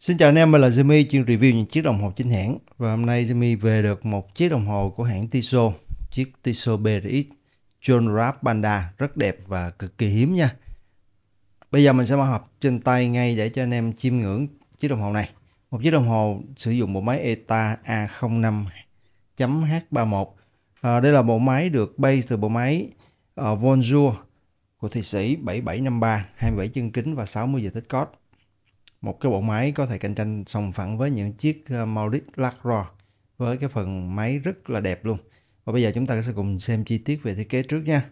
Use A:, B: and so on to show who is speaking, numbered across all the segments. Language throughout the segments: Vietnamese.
A: Xin chào anh em, mình là Jimmy, chuyên review những chiếc đồng hồ chính hãng Và hôm nay Jimmy về được một chiếc đồng hồ của hãng Tissot Chiếc Tissot BRX John Rapp Panda rất đẹp và cực kỳ hiếm nha Bây giờ mình sẽ mở hộp trên tay ngay để cho anh em chiêm ngưỡng chiếc đồng hồ này Một chiếc đồng hồ sử dụng bộ máy ETA A05.H31 à, Đây là bộ máy được base từ bộ máy uh, Vonjour của Thụy Sĩ 7753, 27 chân kính và 60 giờ tích code một cái bộ máy có thể cạnh tranh sòng phẳng với những chiếc ờ, Maurice Lacroix với cái phần máy rất là đẹp luôn. Và bây giờ chúng ta sẽ cùng xem chi tiết về thiết kế trước nha.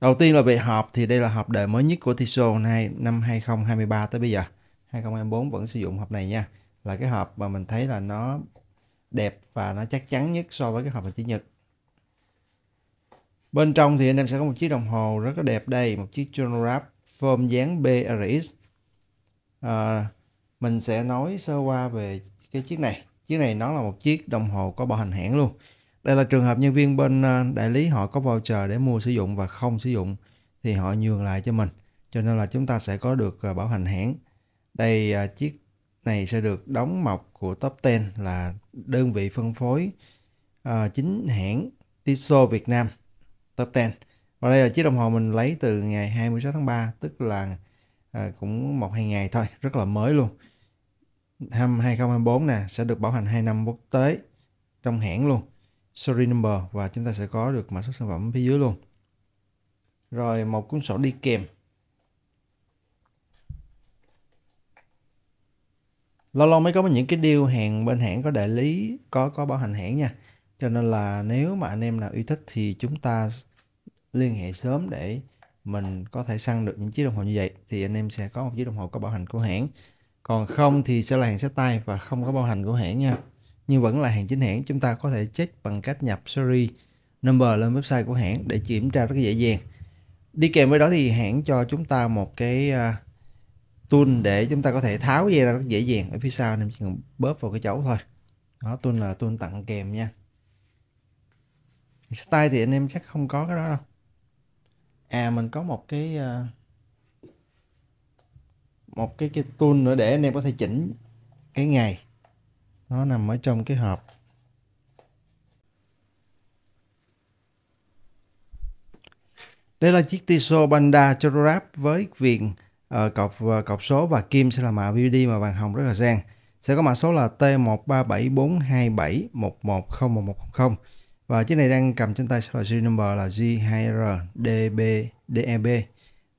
A: Đầu tiên là về hộp thì đây là hộp đời mới nhất của Tissot này năm 2023 tới bây giờ. 2024 vẫn sử dụng hộp này nha. Là cái hộp mà mình thấy là nó đẹp và nó chắc chắn nhất so với cái hộp hình chữ nhật. Bên trong thì anh em sẽ có một chiếc đồng hồ rất là đẹp đây, một chiếc chronograph form dáng BRX à, mình sẽ nói sơ qua về cái chiếc này chiếc này nó là một chiếc đồng hồ có bảo hành hãng luôn đây là trường hợp nhân viên bên ờ, đại lý họ có voucher để mua sử dụng và không sử dụng thì họ nhường lại cho mình cho nên là chúng ta sẽ có được ờ, bảo hành hãng đây chiếc này sẽ được đóng mọc của top 10 là đơn vị phân phối uh, chính hãng Tissot Việt Nam top 10 và đây là chiếc đồng hồ mình lấy từ ngày 26 tháng 3 tức là à, cũng một hai ngày thôi rất là mới luôn năm 2024 nè sẽ được bảo hành 2 năm quốc tế trong hãng luôn series number và chúng ta sẽ có được mã số sản phẩm phía dưới luôn rồi một cuốn sổ đi kèm lâu lâu mới có những cái deal hàng bên hãng có đại lý có có bảo hành hãng nha cho nên là nếu mà anh em nào yêu thích thì chúng ta liên hệ sớm để mình có thể săn được những chiếc đồng hồ như vậy thì anh em sẽ có một chiếc đồng hồ có bảo hành của hãng còn không thì sẽ là hàng sách tay và không có bảo hành của hãng nha nhưng vẫn là hàng chính hãng chúng ta có thể check bằng cách nhập series number lên website của hãng để kiểm tra rất dễ dàng đi kèm với đó thì hãng cho chúng ta một cái à, tool để chúng ta có thể tháo dây ra rất dễ dàng ở phía sau anh em chỉ cần bóp vào cái chấu thôi đó tool là tool tặng kèm nha style thì anh em chắc không có cái đó đâu à mình có một cái ờ, một cái cái tool nữa để anh em có thể chỉnh cái ngày nó nằm ở trong cái hộp đây là chiếc Tissot Banda Chororab với viền uh, cọc uh, cọc số và kim sẽ là mã VD mà vàng hồng rất là sang sẽ có mã số là T137427110110 và chiếc này đang cầm trên tay sẽ là serial number là g 2 rdbdeb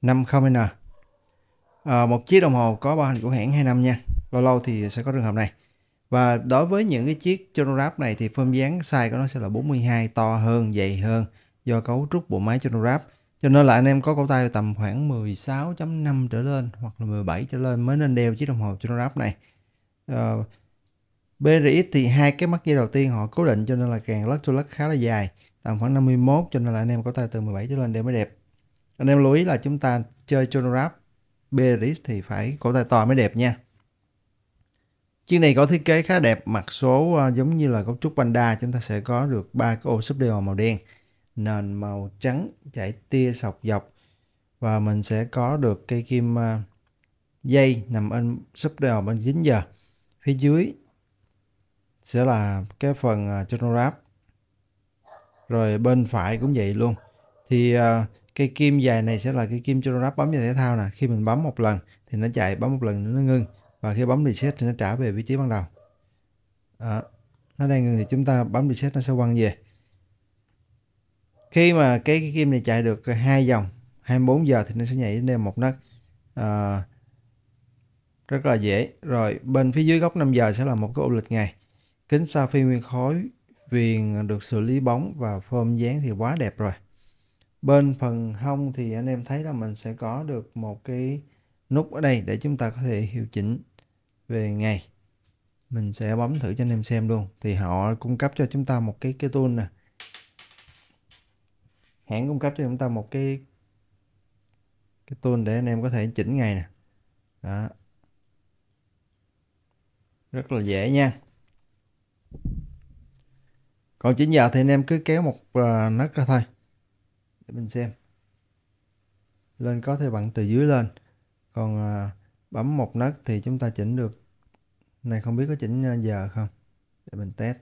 A: 50 n À, một chiếc đồng hồ có bảo hành của hãng 2 năm nha. Lâu lâu thì sẽ có trường hợp này. Và đối với những cái chiếc chronograph này thì phơm dáng size của nó sẽ là 42 to hơn, dày hơn do cấu trúc bộ máy chronograph. Cho nên là anh em có cổ tay tầm khoảng 16.5 trở lên hoặc là 17 trở lên mới nên đeo chiếc đồng hồ chronograph này. Uh, BRX thì hai cái mắt dây đầu tiên họ cố định cho nên là càng lắc to lắc khá là dài tầm khoảng 51 cho nên là anh em có tay từ 17 trở lên để mới đẹp anh em lưu ý là chúng ta chơi Chronograph BRX thì phải cổ tay to mới đẹp nha chiếc này có thiết kế khá đẹp mặt số ờ, giống như là cấu trúc panda chúng ta sẽ có được ba cái ô sub đều màu đen nền màu trắng chạy tia sọc dọc và mình sẽ có được cây kim ờ, dây nằm ở sub đều bên 9 giờ phía dưới sẽ là cái phần channel à, wrap rồi bên phải cũng vậy luôn thì uh, cái kim dài này sẽ là cái kim channel wrap bấm vào thể thao nè khi mình bấm một lần thì nó chạy bấm một lần nữa nó ngưng và khi bấm reset thì nó trả về vị trí ban đầu à, nó đang ngừng thì chúng ta bấm reset nó sẽ quăng về khi mà cái, cái kim này chạy được hai vòng 24 giờ thì nó sẽ nhảy đến đây một nấc à, rất là dễ rồi bên phía dưới góc 5 giờ sẽ là một cái ô lịch ngày kính sao phi nguyên khối viền được xử lý bóng và form dáng thì quá đẹp rồi bên phần hông thì anh em thấy là mình sẽ có được một cái nút ở đây để chúng ta có thể hiệu chỉnh về ngày mình sẽ bấm thử cho anh em xem luôn thì họ cung cấp cho chúng ta một cái cái tool nè hãng cung cấp cho chúng ta một cái cái tool để anh em có thể chỉnh ngày nè đó rất là dễ nha còn chỉnh giờ thì anh em cứ kéo một ờ, nấc ra thôi để mình xem lên có thể bằng từ dưới lên còn ờ, bấm một nấc thì chúng ta chỉnh được này không biết có chỉnh ờ, giờ không để mình test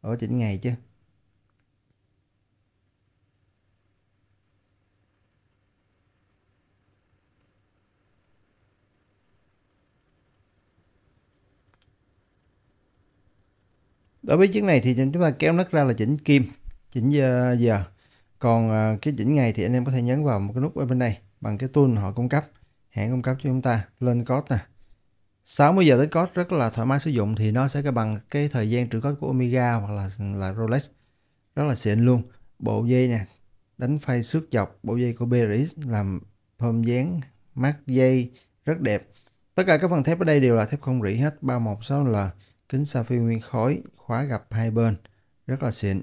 A: ở chỉnh ngày chứ đối với chiếc này thì chúng ta kéo nấc ra là chỉnh kim chỉnh giờ, giờ. còn ờ, cái chỉnh ngày thì anh em có thể nhấn vào một cái nút ở bên đây bằng cái tool họ cung cấp hãng cung cấp cho chúng ta lên code nè 60 giờ tới code rất là thoải mái sử dụng thì nó sẽ bằng cái thời gian trữ code của Omega hoặc là là Rolex rất là xịn luôn bộ dây nè đánh phay xước dọc bộ dây của beris làm phom dáng mát dây rất đẹp tất cả các phần thép ở đây đều là thép không rỉ hết 316L kính sa phi nguyên khối khóa gặp hai bên rất là xịn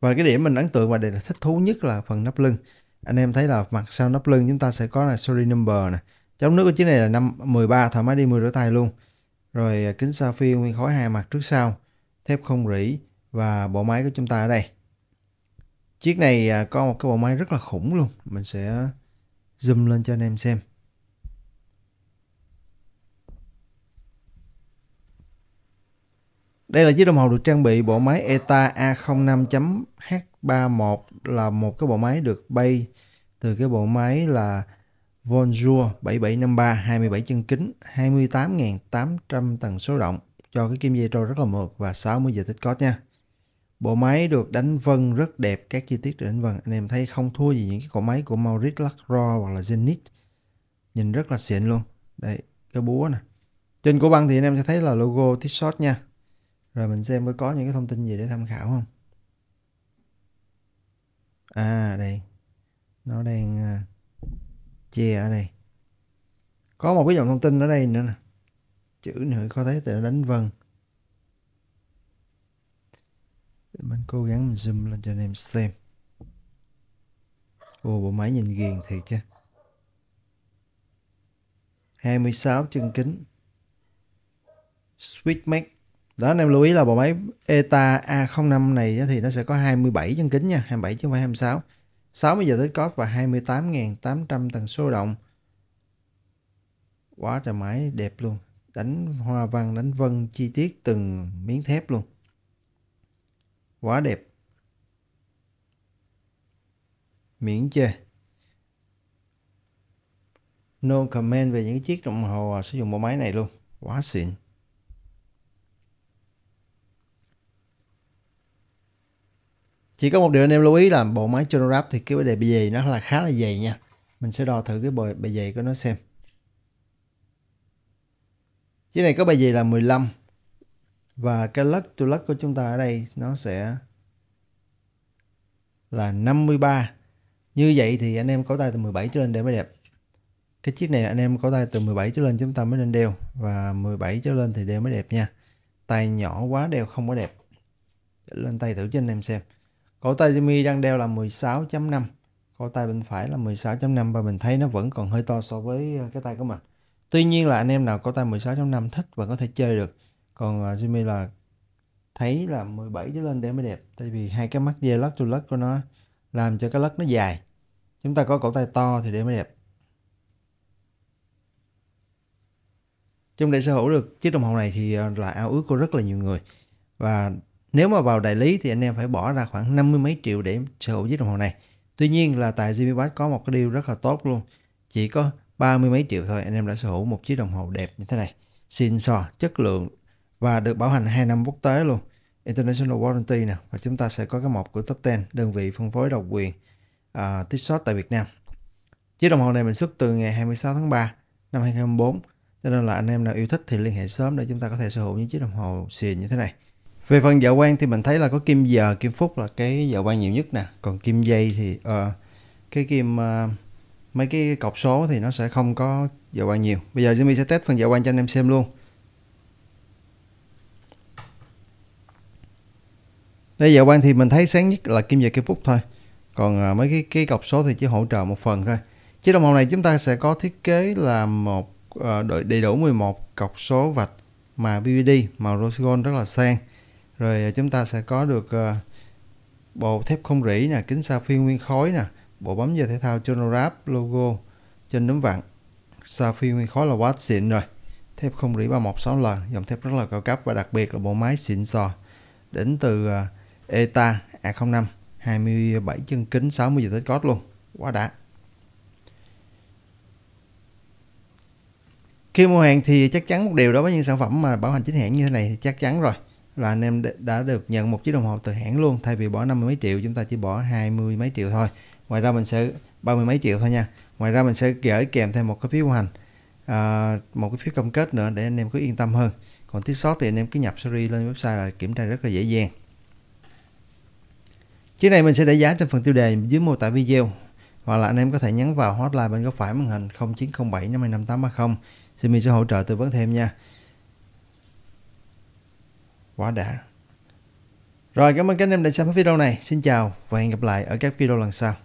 A: và cái điểm mình ấn tượng và đây là thích thú nhất là phần nắp lưng anh em thấy là mặt sau nắp lưng chúng ta sẽ có là sorry number nè chống nước của chiếc này là năm 13 thoải mái đi 10 rửa tay luôn rồi à, kính sa phi nguyên khối hai mặt trước sau thép không rỉ và bộ máy của chúng ta ở đây chiếc này à, có một cái bộ máy rất là khủng luôn mình sẽ à, zoom lên cho anh em xem Đây là chiếc đồng hồ được trang bị bộ máy ETA A05.H31 là một cái bộ máy được bay từ cái bộ máy là Bonjour 7753 27 chân kính 28.800 tầng số động cho cái kim dây trôi rất là mượt và 60 giờ tích cót nha. Bộ máy được đánh vân rất đẹp, các chi tiết được đánh vân anh em thấy không thua gì những cái cổ máy của Maurice Lacroix hoặc là Zenith. Nhìn rất là xịn luôn. Đây, cái búa nè. Trên cổ băng thì anh em sẽ thấy là logo Tissot nha rồi mình xem có những cái thông tin gì để tham khảo không à đây nó đang à, che ở đây có một cái dòng thông tin ở đây nữa nè chữ nữa có thấy tự đánh vần mình cố gắng mình zoom lên cho anh em xem ồ bộ máy nhìn ghiền thiệt chứ 26 chân kính switch Switchmax đó anh em lưu ý là bộ máy ETA A05 này thì nó sẽ có 27 chân kính nha 27 chứ không phải 26 60 giờ tích cóp và 28.800 tần số động quá trời máy đẹp luôn đánh hoa văn đánh vân chi tiết từng miếng thép luôn quá đẹp miễn chê no comment về những chiếc đồng hồ à, sử dụng bộ máy này luôn quá xịn chỉ có một điều anh em lưu ý là bộ máy Chronograph thì cái bề bề dày nó là khá là dày nha mình sẽ đo thử cái bề dày của nó xem chiếc này có bề dày là 15 và cái lắc to lắc của chúng ta ở đây nó sẽ là 53 như vậy thì anh em có tay từ 17 trở lên để mới đẹp cái chiếc này anh em có tay từ 17 trở lên chúng ta mới nên đeo và 17 trở lên thì đeo mới đẹp nha tay nhỏ quá đeo không có đẹp lên tay thử cho anh em xem Cổ tay Jimmy đang đeo là 16.5. Cổ tay bên phải là 16.5 và mình thấy nó vẫn còn hơi to so với ờ, cái tay của mình. Tuy nhiên là anh em nào cổ tay 16.5 thích và có thể chơi được. Còn ờ, Jimmy là thấy là 17 trở lên để mới đẹp. Tại vì hai cái mắt dây lắc to lắc của nó làm cho cái lắc nó dài. Chúng ta có cổ tay to thì để mới đẹp. Trong để sở hữu được chiếc đồng hồ này thì ờ, là ao ước của rất là nhiều người. Và nếu mà vào đại lý thì anh em phải bỏ ra khoảng 50 mấy triệu để sở hữu chiếc đồng hồ này. Tuy nhiên là tại Zimibad có một cái deal rất là tốt luôn. Chỉ có 30 mấy triệu thôi anh em đã sở hữu một chiếc đồng hồ đẹp như thế này. Xin sò, chất lượng và được bảo hành 2 năm quốc tế luôn. International Warranty nè và chúng ta sẽ có cái mộc của Top 10 đơn vị phân phối độc quyền uh, tích shop tại Việt Nam. Chiếc đồng hồ này mình xuất từ ngày 26 tháng 3 năm 2024 cho nên là anh em nào yêu thích thì liên hệ sớm để chúng ta có thể sở hữu những chiếc đồng hồ xịn như thế này về phần dạ quan thì mình thấy là có kim giờ kim phúc là cái dạ quan nhiều nhất nè còn kim dây thì uh, cái kim uh, mấy cái cọc số thì nó sẽ không có dạ quan nhiều bây giờ Jimmy sẽ test phần dạ quan cho anh em xem luôn đây dạ quan thì mình thấy sáng nhất là kim giờ kim phúc thôi còn uh, mấy cái cái cọc số thì chỉ hỗ trợ một phần thôi chiếc đồng hồ này chúng ta sẽ có thiết kế là một uh, đầy đủ 11 cọc số vạch mà BVD màu rose gold rất là sang rồi à, chúng ta sẽ có được ờ, bộ thép không rỉ nè kính sao phi nguyên khối nè bộ bấm giờ thể thao Chronograph logo trên nấm vặn sao phi nguyên khối là quá xịn rồi thép không rỉ 316 lần dòng thép rất là cao cấp và đặc biệt là bộ máy xịn sò đến từ ờ, ETA A05 27 chân kính 60 giờ tới cốt luôn quá đã khi mua hàng thì chắc chắn một điều đó với những sản phẩm mà bảo hành chính hãng như thế này thì chắc chắn rồi là anh em đã được nhận một chiếc đồng hồ từ hãng luôn thay vì bỏ 50 mấy triệu chúng ta chỉ bỏ 20 mấy triệu thôi ngoài ra mình sẽ 30 mấy triệu thôi nha ngoài ra mình sẽ gửi kèm thêm một cái phiếu hành à, một cái phiếu cam kết nữa để anh em cứ yên tâm hơn còn thiếu sót thì anh em cứ nhập series lên website là kiểm tra rất là dễ dàng chiếc này mình sẽ để giá trên phần tiêu đề dưới mô tả video hoặc là anh em có thể nhắn vào hotline bên góc phải màn hình 0907 55830 thì mình sẽ hỗ trợ tư vấn thêm nha quá đã rồi cảm ơn các anh em đã xem hết video này xin chào và hẹn gặp lại ở các video lần sau